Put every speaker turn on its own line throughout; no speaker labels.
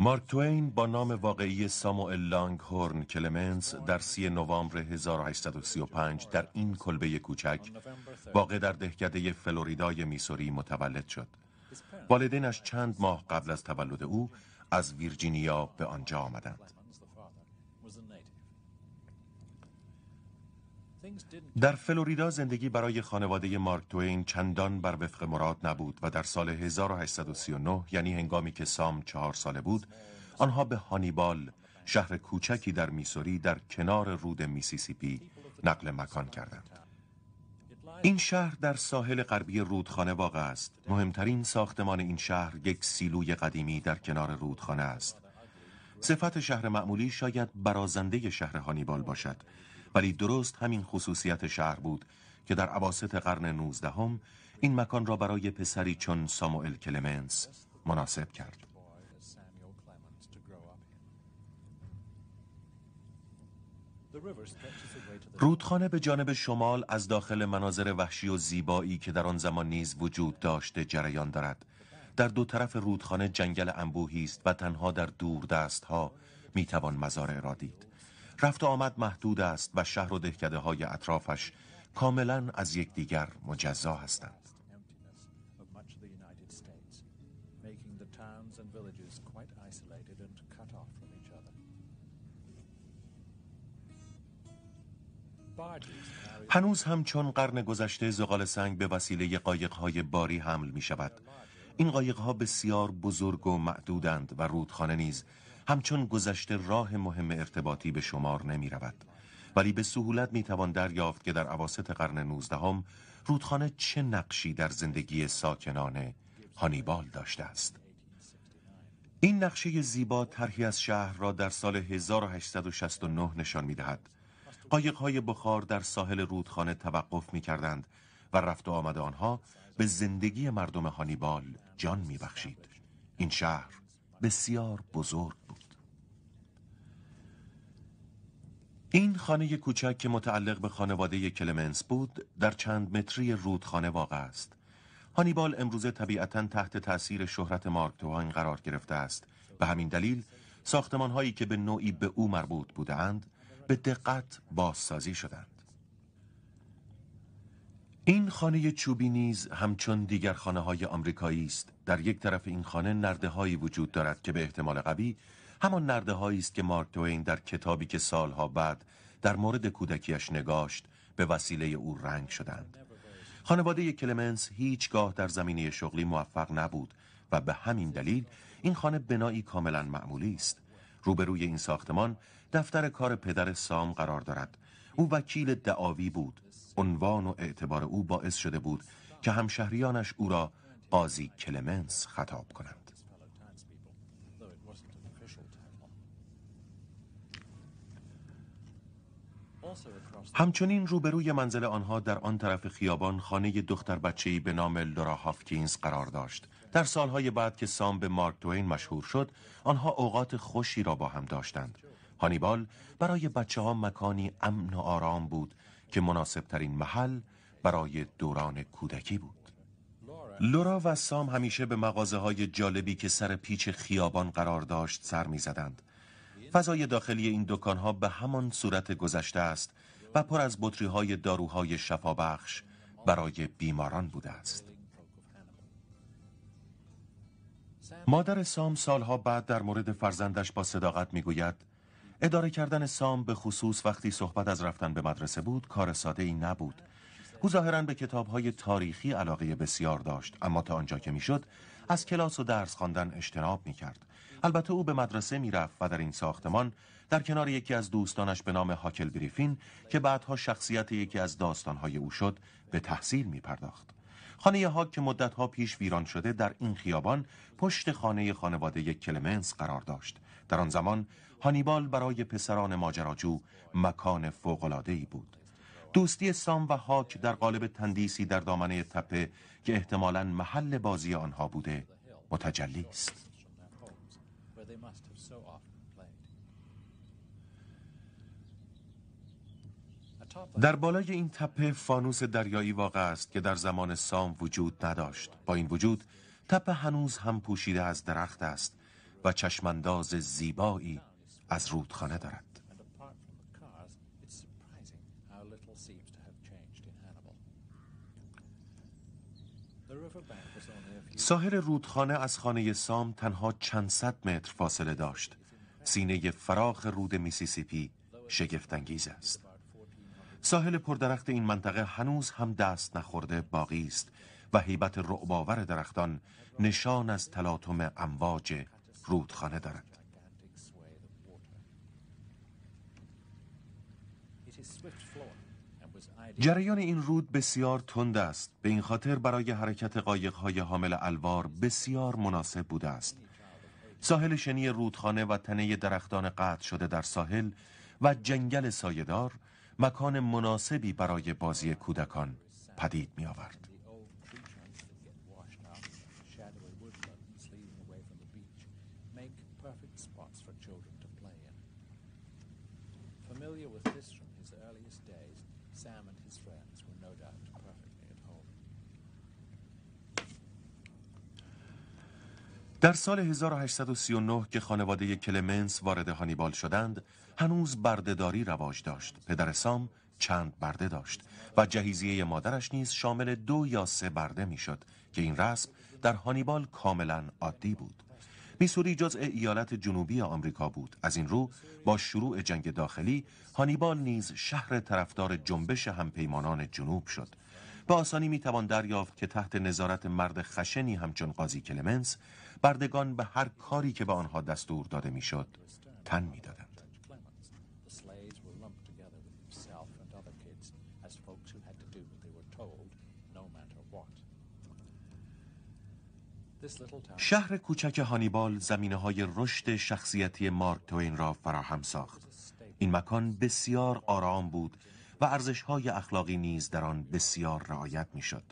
مارک توین با نام واقعی ساموئل لانگ هورن کلمنس در سی نوامبر 1835 در این کلبه کوچک واقع در دهکده فلوریدای میسوری متولد شد. والدینش چند ماه قبل از تولد او از ویرجینیا به آنجا آمدند. در فلوریدا زندگی برای خانواده مارک توین چندان بر وفق مراد نبود و در سال 1839 یعنی هنگامی که سام چهار ساله بود آنها به هانیبال شهر کوچکی در میسوری در کنار رود میسیسیپی نقل مکان کردند این شهر در ساحل غربی رودخانه واقع است مهمترین ساختمان این شهر یک سیلوی قدیمی در کنار رودخانه است صفت شهر معمولی شاید برازنده شهر هانیبال باشد ولی درست همین خصوصیت شهر بود که در عواست قرن نوزدهم این مکان را برای پسری چون ساموئل کلمنس مناسب کرد رودخانه به جانب شمال از داخل مناظر وحشی و زیبایی که در آن زمان نیز وجود داشته جریان دارد در دو طرف رودخانه جنگل انبوهی است و تنها در دور دست ها میتوان مزارع را دید رفت آمد محدود است و شهر و دهکده های اطرافش کاملا از یکدیگر مجزا هستند هنوز همچون قرن گذشته زغال سنگ به وسیله قایق های باری حمل می شود این قایق ها بسیار بزرگ و معدودند و رودخانه نیز همچون گذشته راه مهم ارتباطی به شمار نمی رود ولی به سهولت می توان دریافت که در عواست قرن 19 هم رودخانه چه نقشی در زندگی ساکنان هانیبال داشته است این نقشه زیبا طرحی از شهر را در سال 1869 نشان می دهد قایق های بخار در ساحل رودخانه توقف می کردند و رفت و آمد آنها به زندگی مردم هانیبال جان می بخشید. این شهر بسیار بزرگ بود این خانه کوچک که متعلق به خانواده کلمنس بود در چند متری رودخانه واقع است هانیبال امروزه طبیعتا تحت تاثیر شهرت مارک توان قرار گرفته است به همین دلیل ساختمان هایی که به نوعی به او مربوط بودند به دقت بازسازی شدند این خانه چوبی نیز همچون دیگر خانه های آمریکایی است در یک طرف این خانه نرده هایی وجود دارد که به احتمال قوی همان نرده است که مارک توین در کتابی که سالها بعد در مورد کودکیش نگاشت به وسیله او رنگ شدند خانواده کلمنس هیچگاه در زمینه شغلی موفق نبود و به همین دلیل این خانه بنایی کاملا معمولی است روبروی این ساختمان دفتر کار پدر سام قرار دارد او وکیل دعاوی بود عنوان و اعتبار او باعث شده بود که همشهریانش او را قاضی کلمنس خطاب کنند همچنین روبروی منزل آنها در آن طرف خیابان خانه دختر بچه‌ای به نام لورا هافکینز قرار داشت. در سالهای بعد که سام به مارک توین مشهور شد، آنها اوقات خوشی را با هم داشتند. هانیبال برای بچه ها مکانی امن و آرام بود که مناسب ترین محل برای دوران کودکی بود لورا و سام همیشه به مغازه های جالبی که سر پیچ خیابان قرار داشت سر می زدند. فضای داخلی این ها به همان صورت گذشته است و پر از بطری های داروهای شفابخش برای بیماران بوده است. مادر سام سالها بعد در مورد فرزندش با صداقت میگوید اداره کردن سام به خصوص وقتی صحبت از رفتن به مدرسه بود کار ساده ای نبود او ظاهرا به کتابهای تاریخی علاقه بسیار داشت اما تا آنجا که میشد از کلاس و درس خواندن اجتناب می کرد البته او به مدرسه می رفت و در این ساختمان در کنار یکی از دوستانش به نام هاکل بریفین که بعدها شخصیت یکی از داستانهای او شد به تحصیل می پرداخت خانه هاک که مدتها پیش ویران شده در این خیابان پشت خانه خانواده کلمنس قرار داشت در آن زمان هانیبال برای پسران ماجراجو مکان ای بود. دوستی سام و هاک در قالب تندیسی در دامنه تپه که احتمالا محل بازی آنها بوده متجلی است. در بالای این تپه فانوس دریایی واقع است که در زمان سام وجود نداشت با این وجود تپه هنوز هم پوشیده از درخت است و چشمانداز زیبایی از رودخانه دارد ساحل رودخانه از خانه سام تنها چند صد متر فاصله داشت سینه فراخ رود میسیسیپی شگفتانگیز است ساحل پردرخت این منطقه هنوز هم دست نخورده باقی است و هیبت رعباور درختان نشان از تلاطم امواج رودخانه دارد. جریان این رود بسیار تند است به این خاطر برای حرکت های حامل الوار بسیار مناسب بوده است ساحل شنی رودخانه و تنه درختان قطع شده در ساحل و جنگل سایدار مکان مناسبی برای بازی کودکان پدید می آورد.
with this his earliest days, Sam and his friends were no doubt perfectly at home.
در سال 1839 که خانواده کلمنس وارد هانیبال شدند، هنوز بردهداری رواج داشت. پدر سام چند برده داشت و جهیزیه مادرش نیز شامل دو یا سه برده میشد که این رسم در هانیبال کاملا عادی بود. میسوری جزء ایالت جنوبی آمریکا بود از این رو با شروع جنگ داخلی هانیبال نیز شهر طرفدار جنبش همپیمانان جنوب شد به آسانی میتوان دریافت که تحت نظارت مرد خشنی همچون قاضی کلمنس بردگان به هر کاری که به آنها دستور داده میشد تن میدادند شهر کوچک هانیبال زمینه های رشد شخصیتی مارک توین را فراهم ساخت این مکان بسیار آرام بود و ارزش های اخلاقی نیز در آن بسیار رعایت میشد.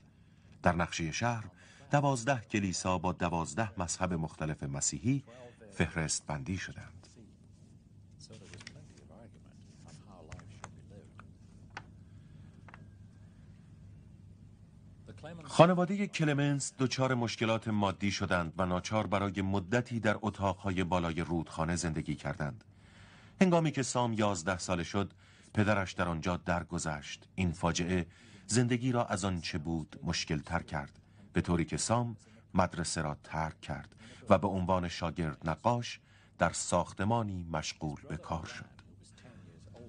در نقشه شهر دوازده کلیسا با دوازده مذهب مختلف مسیحی فهرست بندی شدند. خانواده کلمنس دچار مشکلات مادی شدند و ناچار برای مدتی در اتاقهای بالای رودخانه زندگی کردند هنگامی که سام یازده ساله شد پدرش در آنجا درگذشت این فاجعه زندگی را از آنچه بود مشکل تر کرد به طوری که سام مدرسه را ترک کرد و به عنوان شاگرد نقاش در ساختمانی مشغول به کار شد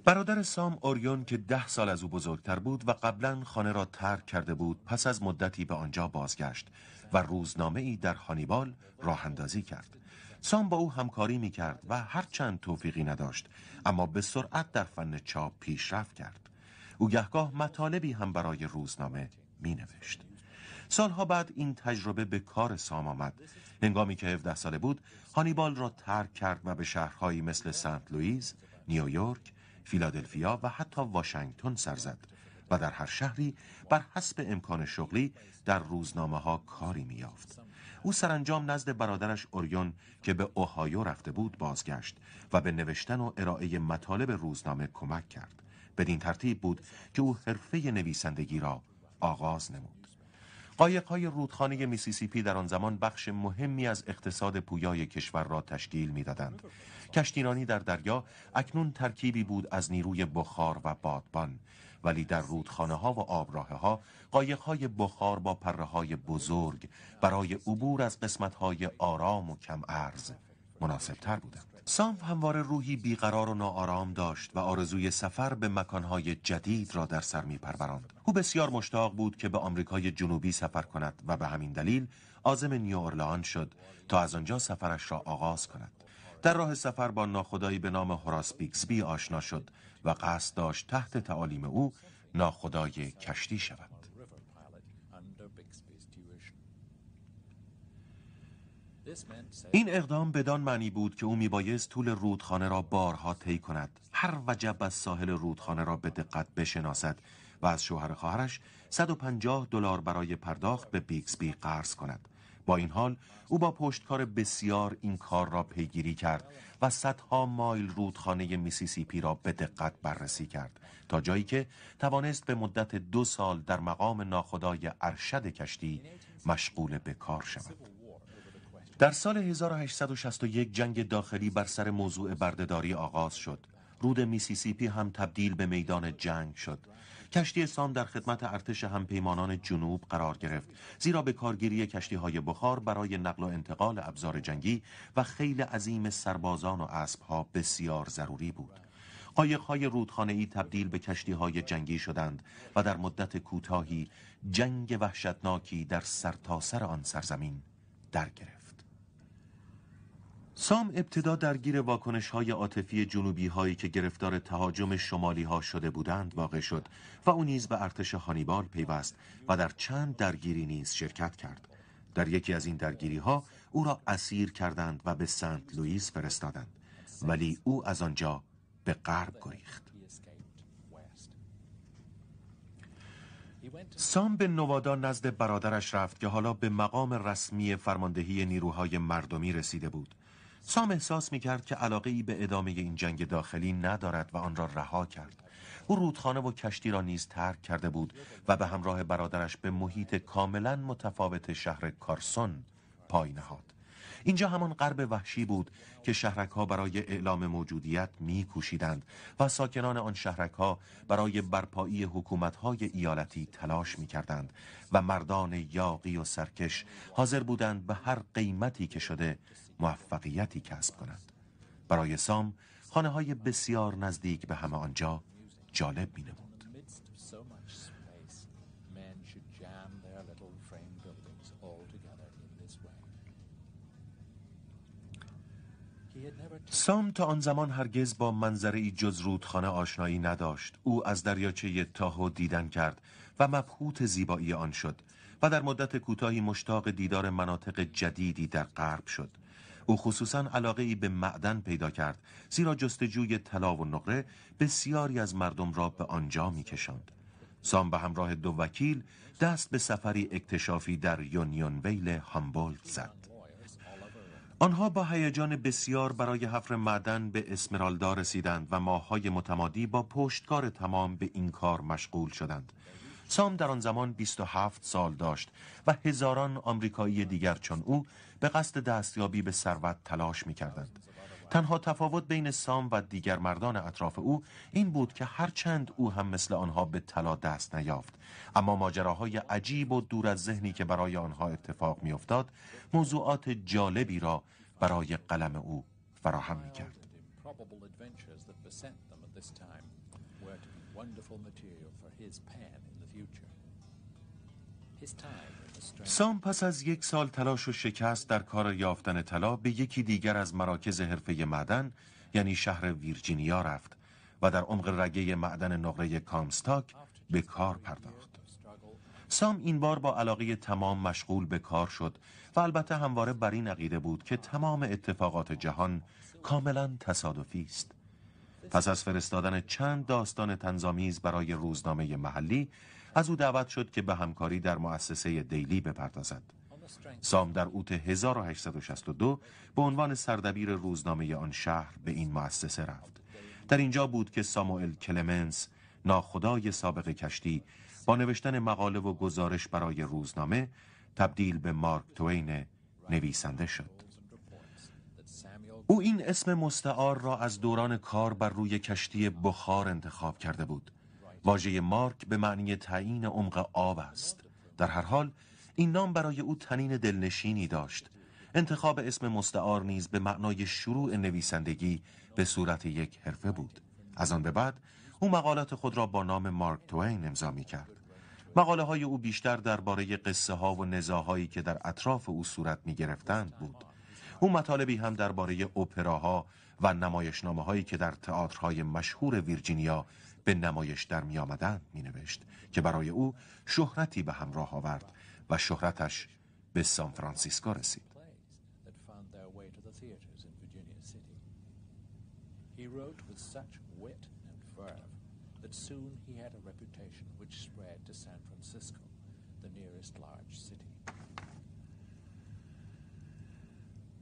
برادر سام اوریون که ده سال از او بزرگتر بود و قبلا خانه را ترک کرده بود پس از مدتی به آنجا بازگشت و روزنامه ای در هانیبال راه اندازی کرد سام با او همکاری می کرد و هرچند توفیقی نداشت اما به سرعت در فن چاپ پیشرفت کرد او گهگاه مطالبی هم برای روزنامه می نوشت سالها بعد این تجربه به کار سام آمد هنگامی که 17 ساله بود هانیبال را ترک کرد و به شهرهایی مثل سنت لوئیز، نیویورک فیلادلفیا و حتی واشنگتن سر زد و در هر شهری بر حسب امکان شغلی در روزنامه ها کاری میافت. او سرانجام نزد برادرش اوریون که به اوهایو رفته بود بازگشت و به نوشتن و ارائه مطالب روزنامه کمک کرد. بدین ترتیب بود که او حرفه نویسندگی را آغاز نمود. های رودخانه میسیسیپی در آن زمان بخش مهمی از اقتصاد پویای کشور را تشکیل میدادند. کشتیرانی در دریا اکنون ترکیبی بود از نیروی بخار و بادبان ولی در رودخانه ها و آبراه ها قایق های بخار با پره های بزرگ برای عبور از قسمت های آرام و کم ارز مناسب تر بودند. سام هموار روحی بیقرار و ناآرام داشت و آرزوی سفر به مکانهای جدید را در سر می او بسیار مشتاق بود که به آمریکای جنوبی سفر کند و به همین دلیل آزم نیو شد تا از آنجا سفرش را آغاز کند. در راه سفر با ناخدایی به نام هوراس بیکسبی آشنا شد و قصد داشت تحت تعالیم او ناخدای کشتی شود.
این اقدام
بدان معنی بود که او میبایست طول رودخانه را بارها طی کند هر وجب از ساحل رودخانه را به دقت بشناسد و از شوهر خواهرش 150 دلار برای پرداخت به بیکسبی قرض کند با این حال او با پشتکار بسیار این کار را پیگیری کرد و صدها مایل رودخانه میسیسیپی را به دقت بررسی کرد تا جایی که توانست به مدت دو سال در مقام ناخدای ارشد کشتی مشغول به کار شود در سال 1861 جنگ داخلی بر سر موضوع بردهداری آغاز شد. رود میسیسیپی هم تبدیل به میدان جنگ شد. کشتی سام در خدمت ارتش همپیمانان جنوب قرار گرفت زیرا به کارگیری کشتی های بخار برای نقل و انتقال ابزار جنگی و خیل عظیم سربازان و اسب ها بسیار ضروری بود. رودخانه ای تبدیل به های جنگی شدند و در مدت کوتاهی جنگ وحشتناکی در سرتاسر سر آن سرزمین در سام ابتدا درگیر واکنش های عاطفی جنوبی هایی که گرفتار تهاجم شمالی ها شده بودند واقع شد و او نیز به ارتش هانیبال پیوست و در چند درگیری نیز شرکت کرد. در یکی از این درگیری ها او را اسیر کردند و به سنت لوئیس فرستادند ولی او از آنجا به غرب گریخت. سام به نوادا نزد برادرش رفت که حالا به مقام رسمی فرماندهی نیروهای مردمی رسیده بود. سام احساس می کرد که علاقه ای به ادامه این جنگ داخلی ندارد و آن را رها کرد او رودخانه و کشتی را نیز ترک کرده بود و به همراه برادرش به محیط کاملا متفاوت شهر کارسون پای نهاد اینجا همان غرب وحشی بود که شهرک ها برای اعلام موجودیت کوشیدند و ساکنان آن شهرک ها برای برپایی حکومت های ایالتی تلاش کردند و مردان یاقی و سرکش حاضر بودند به هر قیمتی که شده موفقیتی کسب کند برای سام خانه های بسیار نزدیک به همه آنجا جالب می نمود سام تا آن زمان هرگز با منظره ای جز رودخانه آشنایی نداشت او از دریاچه تاهو دیدن کرد و مبهوت زیبایی آن شد و در مدت کوتاهی مشتاق دیدار مناطق جدیدی در غرب شد او خصوصا علاقه ای به معدن پیدا کرد زیرا جستجوی طلا و نقره بسیاری از مردم را به آنجا کشند سام به همراه دو وکیل دست به سفری اکتشافی در یونیون ویل هامبولد زد آنها با هیجان بسیار برای حفر معدن به اسمرالدا رسیدند و ماههای متمادی با پشتکار تمام به این کار مشغول شدند سام در آن زمان 27 سال داشت و هزاران آمریکایی دیگر چون او به قصد دستیابی به ثروت تلاش می کردند. تنها تفاوت بین سام و دیگر مردان اطراف او این بود که هرچند او هم مثل آنها به طلا دست نیافت اما ماجراهای عجیب و دور از ذهنی که برای آنها اتفاق میافتاد موضوعات جالبی را برای قلم او فراهم می کرد. سام پس از یک سال تلاش و شکست در کار یافتن طلا به یکی دیگر از مراکز حرفه معدن یعنی شهر ویرجینیا رفت و در عمق رگه معدن نقره کامستاک به کار پرداخت. سام این بار با علاقه تمام مشغول به کار شد و البته همواره بر این عقیده بود که تمام اتفاقات جهان کاملا تصادفی است. پس از فرستادن چند داستان تنظامیز برای روزنامه محلی از او دعوت شد که به همکاری در مؤسسه دیلی بپردازد سام در اوت 1862 به عنوان سردبیر روزنامه آن شهر به این مؤسسه رفت در اینجا بود که ساموئل کلمنس ناخدای سابق کشتی با نوشتن مقاله و گزارش برای روزنامه تبدیل به مارک توین نویسنده شد او این اسم مستعار را از دوران کار بر روی کشتی بخار انتخاب کرده بود واژه مارک به معنی تعیین عمق آب است در هر حال این نام برای او تنین دلنشینی داشت انتخاب اسم مستعار نیز به معنای شروع نویسندگی به صورت یک حرفه بود از آن به بعد او مقالات خود را با نام مارک توین امضا می کرد مقاله های او بیشتر درباره قصه ها و نزاهایی که در اطراف او صورت می گرفتند بود او مطالبی هم درباره اپراها و نمایشنامه هایی که در تئاترهای مشهور ویرجینیا به نمایش در می آمدن می نوشت که برای او شهرتی به همراه آورد و شهرتش به سان فرانسیسکو رسید.
that soon he had a reputation which spread to San Francisco, the nearest large city.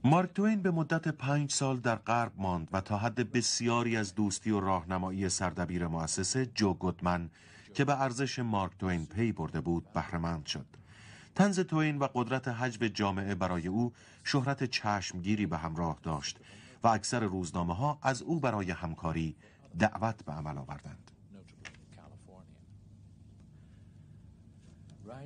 مارک توین به مدت پنج سال در غرب ماند و تا حد بسیاری از دوستی و راهنمایی سردبیر مؤسسه جو گودمن که به ارزش مارک توین پی برده بود بهرهمند شد. تنز توین و قدرت حجب جامعه برای او شهرت چشمگیری به همراه داشت و اکثر روزنامه ها از او برای همکاری دعوت به عمل آوردند.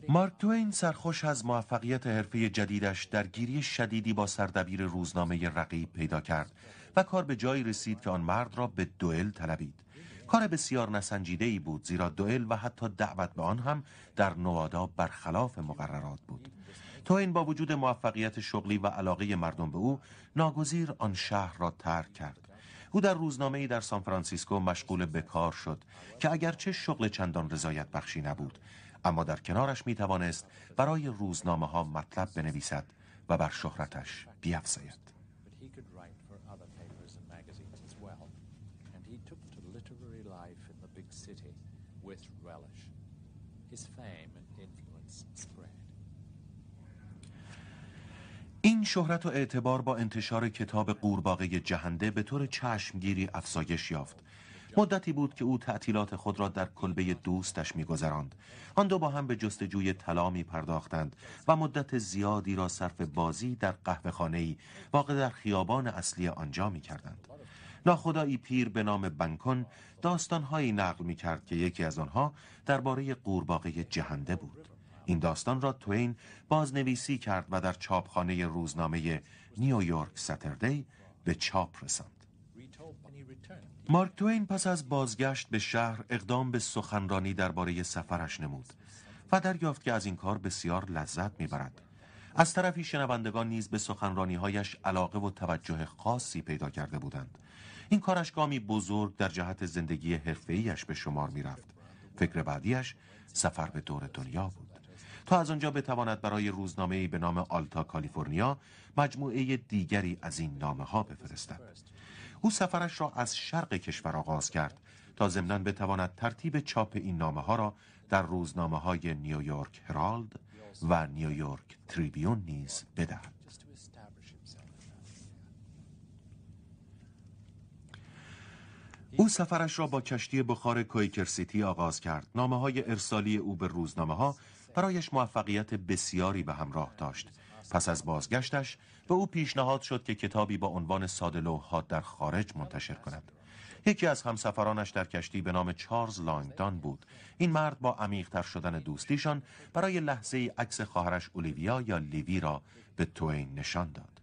مارک توین سرخوش از موفقیت حرفه جدیدش در گیری شدیدی با سردبیر روزنامه رقیب پیدا کرد و کار به جایی رسید که آن مرد را به دوئل طلبید کار بسیار نسنجیده ای بود زیرا دوئل و حتی دعوت به آن هم در نوادا برخلاف مقررات بود توین با وجود موفقیت شغلی و علاقه مردم به او ناگزیر آن شهر را ترک کرد او در روزنامه ای در سان فرانسیسکو مشغول به کار شد که اگرچه شغل چندان رضایت بخشی نبود اما در کنارش می توانست برای روزنامه ها مطلب بنویسد و بر شهرتش بیافزاید. این شهرت و اعتبار با انتشار کتاب قورباغه جهنده به طور چشمگیری افزایش یافت مدتی بود که او تعطیلات خود را در کلبه دوستش میگذراند آن دو با هم به جستجوی طلا می پرداختند و مدت زیادی را صرف بازی در قهوه خانه واقع در خیابان اصلی آنجا می کردند ناخدایی پیر به نام بنکن داستانهایی نقل می کرد که یکی از آنها درباره قورباغه جهنده بود این داستان را توین بازنویسی کرد و در چاپخانه روزنامه نیویورک ساتردی به چاپ رساند. مارک توین پس از بازگشت به شهر اقدام به سخنرانی درباره سفرش نمود و دریافت که از این کار بسیار لذت میبرد از طرفی شنوندگان نیز به سخنرانی هایش علاقه و توجه خاصی پیدا کرده بودند این کارش گامی بزرگ در جهت زندگی حرفه‌ایش به شمار میرفت فکر بعدیش سفر به دور دنیا بود تا از آنجا بتواند برای روزنامه‌ای به نام آلتا کالیفرنیا مجموعه دیگری از این نامه ها بفرستد او سفرش را از شرق کشور آغاز کرد تا ضمناً بتواند ترتیب چاپ این نامه ها را در روزنامه های نیویورک هرالد و نیویورک تریبیون نیز بدهد او سفرش را با کشتی بخار کویکر سیتی آغاز کرد نامه های ارسالی او به روزنامه ها برایش موفقیت بسیاری به همراه داشت پس از بازگشتش به او پیشنهاد شد که کتابی با عنوان ساده در خارج منتشر کند یکی از همسفرانش در کشتی به نام چارلز لانگدان بود این مرد با عمیقتر شدن دوستیشان برای لحظه ای عکس خواهرش اولیویا یا لیوی را به توین نشان داد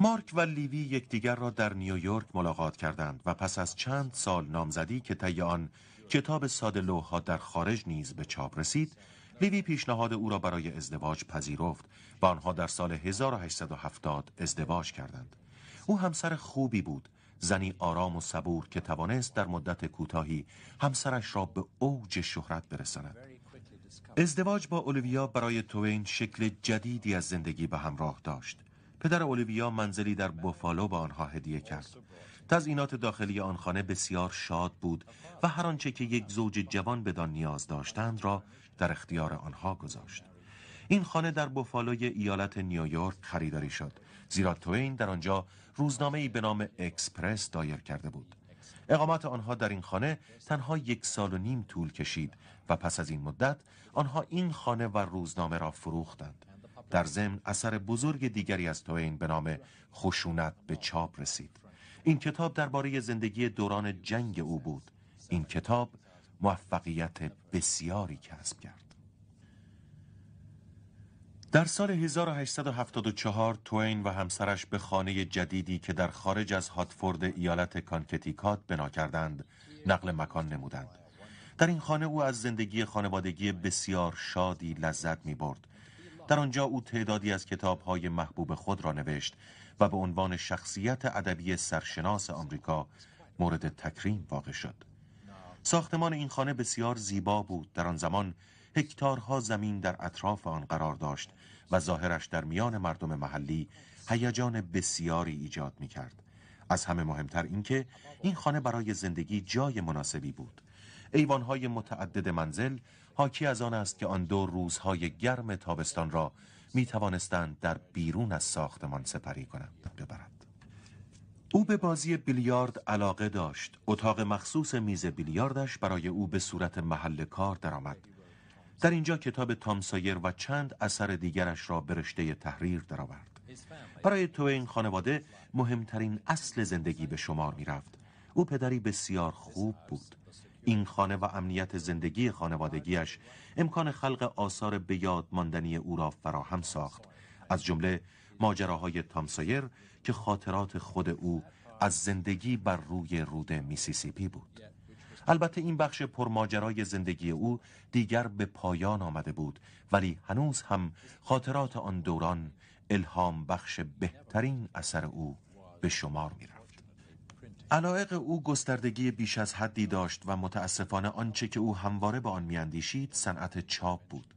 مارک و لیوی یکدیگر را در نیویورک ملاقات کردند و پس از چند سال نامزدی که طی آن کتاب ساده در خارج نیز به چاپ رسید لیوی پیشنهاد او را برای ازدواج پذیرفت و آنها در سال 1870 ازدواج کردند او همسر خوبی بود زنی آرام و صبور که توانست در مدت کوتاهی همسرش را به اوج شهرت برساند ازدواج با اولیویا برای توین شکل جدیدی از زندگی به همراه داشت پدر اولیویا منزلی در بوفالو به آنها هدیه کرد تزئینات داخلی آن خانه بسیار شاد بود و هر آنچه که یک زوج جوان بدان نیاز داشتند را در اختیار آنها گذاشت این خانه در بوفالوی ایالت نیویورک خریداری شد زیرا توین در آنجا ای به نام اکسپرس دایر کرده بود اقامت آنها در این خانه تنها یک سال و نیم طول کشید و پس از این مدت آنها این خانه و روزنامه را فروختند در ضمن اثر بزرگ دیگری از توین به نام خشونت به چاپ رسید این کتاب درباره زندگی دوران جنگ او بود این کتاب موفقیت بسیاری کسب کرد در سال 1874 توین و همسرش به خانه جدیدی که در خارج از هاتفورد ایالت کانکتیکات بنا کردند نقل مکان نمودند در این خانه او از زندگی خانوادگی بسیار شادی لذت می برد در آنجا او تعدادی از های محبوب خود را نوشت و به عنوان شخصیت ادبی سرشناس آمریکا مورد تکریم واقع شد ساختمان این خانه بسیار زیبا بود در آن زمان هکتارها زمین در اطراف آن قرار داشت و ظاهرش در میان مردم محلی هیجان بسیاری ایجاد می کرد. از همه مهمتر اینکه این خانه برای زندگی جای مناسبی بود ایوانهای متعدد منزل حاکی از آن است که آن دو روزهای گرم تابستان را می توانستند در بیرون از ساختمان سپری کنند ببرد او به بازی بیلیارد علاقه داشت. اتاق مخصوص میز بیلیاردش برای او به صورت محل کار درآمد. در اینجا کتاب تامسایر و چند اثر دیگرش را برشته رشته تحریر درآورد. برای تو این خانواده مهمترین اصل زندگی به شمار می رفت. او پدری بسیار خوب بود. این خانه و امنیت زندگی خانوادگیش امکان خلق آثار به یاد ماندنی او را فراهم ساخت. از جمله ماجراهای تامسایر که خاطرات خود او از زندگی بر روی رود میسیسیپی بود البته این بخش پرماجرای زندگی او دیگر به پایان آمده بود ولی هنوز هم خاطرات آن دوران الهام بخش بهترین اثر او به شمار می رفت. علائق او گستردگی بیش از حدی داشت و متاسفانه آنچه که او همواره به آن میاندیشید صنعت چاپ بود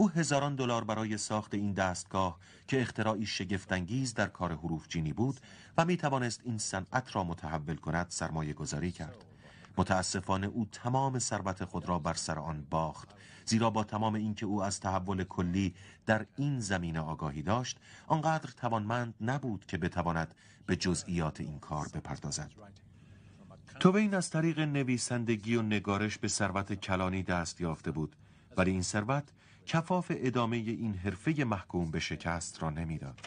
او هزاران دلار برای ساخت این دستگاه که اختراعی شگفتانگیز در کار حروف جینی بود و می توانست این صنعت را متحول کند سرمایه گذاری کرد. متاسفانه او تمام ثروت خود را بر سر آن باخت زیرا با تمام اینکه او از تحول کلی در این زمینه آگاهی داشت آنقدر توانمند نبود که بتواند به جزئیات این کار بپردازد توبین از طریق نویسندگی و نگارش به ثروت کلانی دست یافته بود ولی این ثروت کفاف ادامه این حرفه محکوم به شکست را نمیداد.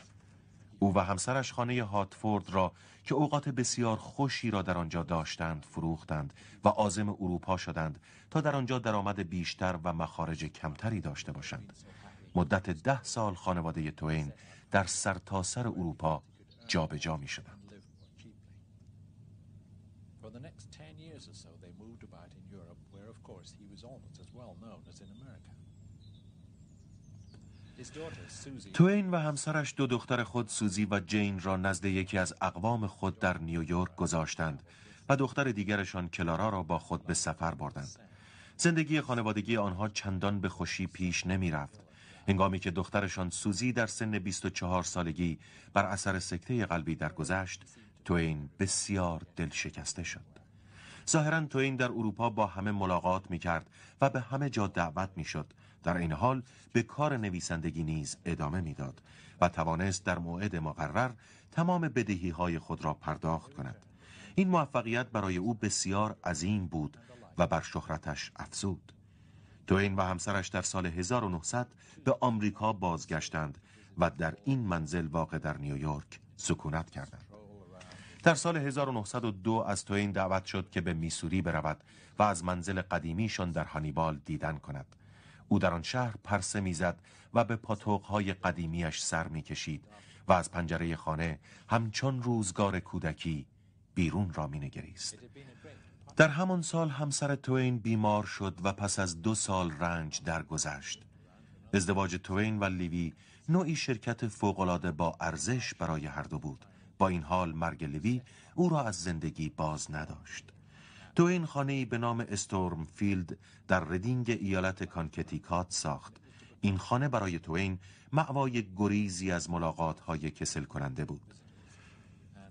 او و همسرش خانه هاتفورد را که اوقات بسیار خوشی را در آنجا داشتند فروختند و آزم اروپا شدند تا در آنجا درآمد بیشتر و مخارج کمتری داشته باشند مدت ده سال خانواده توین در سرتاسر سر اروپا جابجا جا می شدند توین و همسرش دو دختر خود سوزی و جین را نزد یکی از اقوام خود در نیویورک گذاشتند و دختر دیگرشان کلارا را با خود به سفر بردند. زندگی خانوادگی آنها چندان به خوشی پیش نمی رفت. هنگامی که دخترشان سوزی در سن 24 سالگی بر اثر سکته قلبی درگذشت، توین بسیار شکسته شد. ظاهرا توین در اروپا با همه ملاقات می کرد و به همه جا دعوت می شد در این حال به کار نویسندگی نیز ادامه میداد و توانست در موعد مقرر تمام بدهی های خود را پرداخت کند این موفقیت برای او بسیار عظیم بود و بر شهرتش افزود توین و همسرش در سال 1900 به آمریکا بازگشتند و در این منزل واقع در نیویورک سکونت کردند در سال 1902 از توین دعوت شد که به میسوری برود و از منزل قدیمیشان در هانیبال دیدن کند او در آن شهر پرسه میزد و به پاتوقهای قدیمیش سر میکشید و از پنجره خانه همچون روزگار کودکی بیرون را مینگریست در همان سال همسر توین بیمار شد و پس از دو سال رنج درگذشت ازدواج توین و لیوی نوعی شرکت فوقالعاده با ارزش برای هر دو بود با این حال مرگ لیوی او را از زندگی باز نداشت تو این به نام استورمفیلد در ردینگ ایالت کانکتیکات ساخت این خانه برای توین معوای گریزی از ملاقات های کسل کننده بود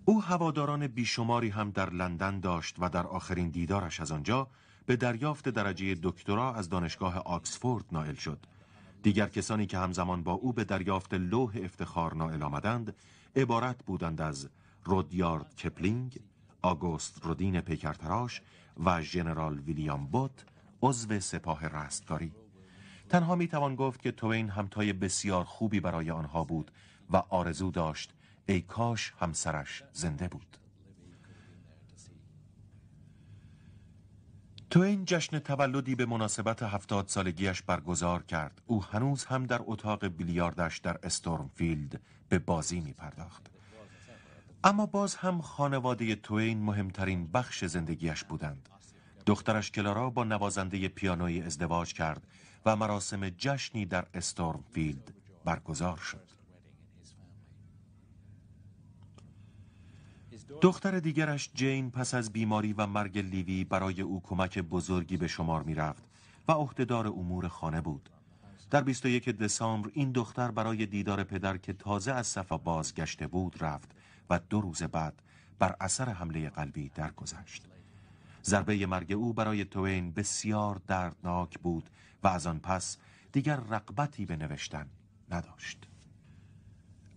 او هواداران بیشماری هم در لندن داشت و در آخرین دیدارش از آنجا به دریافت درجه دکترا از دانشگاه آکسفورد نائل شد دیگر کسانی که همزمان با او به دریافت لوح افتخار نائل آمدند عبارت بودند از رودیارد کپلینگ، آگوست رودین پیکرتراش و ژنرال ویلیام بوت عضو سپاه رستگاری تنها می توان گفت که توین همتای بسیار خوبی برای آنها بود و آرزو داشت ای کاش همسرش زنده بود توین جشن تولدی به مناسبت هفتاد سالگیش برگزار کرد او هنوز هم در اتاق بیلیاردش در استورمفیلد به بازی می پرداخت اما باز هم خانواده توین مهمترین بخش زندگیش بودند دخترش کلارا با نوازنده پیانوی ازدواج کرد و مراسم جشنی در فیلد برگزار شد دختر دیگرش جین پس از بیماری و مرگ لیوی برای او کمک بزرگی به شمار می رفت و عهدهدار امور خانه بود در 21 دسامبر این دختر برای دیدار پدر که تازه از صفا بازگشته بود رفت و دو روز بعد بر اثر حمله قلبی درگذشت. ضربه مرگ او برای توین بسیار دردناک بود و از آن پس دیگر رقبتی به نوشتن نداشت.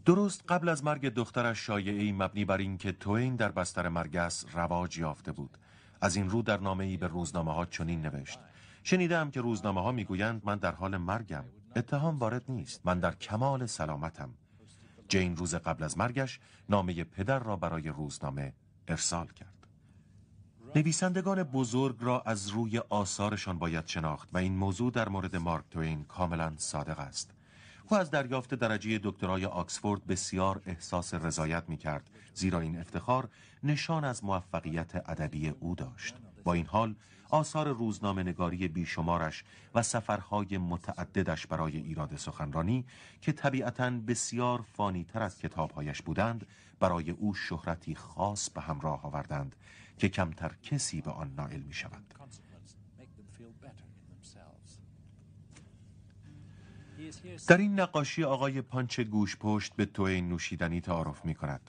درست قبل از مرگ دخترش شایعی مبنی بر اینکه توین در بستر مرگ است رواج یافته بود. از این رو در نامه ای به روزنامه ها چنین نوشت. شنیدم که روزنامه ها میگویند من در حال مرگم. اتهام وارد نیست. من در کمال سلامتم. جین روز قبل از مرگش نامه پدر را برای روزنامه ارسال کرد نویسندگان بزرگ را از روی آثارشان باید شناخت و این موضوع در مورد مارک توین کاملا صادق است او از دریافت درجه دکترای آکسفورد بسیار احساس رضایت می کرد زیرا این افتخار نشان از موفقیت ادبی او داشت با این حال آثار روزنامه نگاری بیشمارش و سفرهای متعددش برای ایراد سخنرانی که طبیعتا بسیار فانیتر از کتابهایش بودند برای او شهرتی خاص به همراه آوردند که کمتر کسی به آن نائل می شود در این نقاشی آقای پانچ گوش پشت به توی نوشیدنی تعارف می کند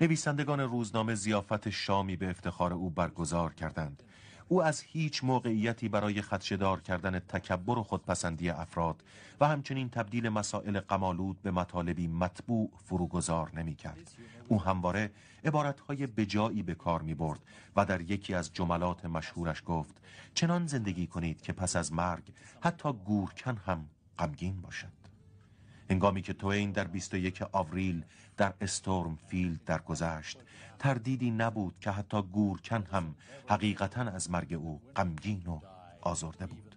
نویسندگان روزنامه زیافت شامی به افتخار او برگزار کردند او از هیچ موقعیتی برای خدشدار کردن تکبر و خودپسندی افراد و همچنین تبدیل مسائل قمالود به مطالبی مطبوع فروگذار نمی کرد. او همواره عبارتهای بجایی به کار می برد و در یکی از جملات مشهورش گفت چنان زندگی کنید که پس از مرگ حتی گورکن هم غمگین باشد. هنگامی که توین در 21 آوریل در استورم فیلد درگذشت تردیدی نبود که حتی گورکن هم حقیقتا از مرگ او غمگین و آزرده بود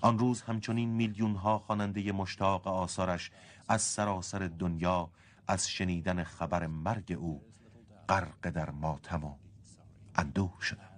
آن روز همچنین میلیون ها خواننده مشتاق آثارش از سراسر دنیا از شنیدن خبر مرگ او غرق در ماتم و اندوه شدند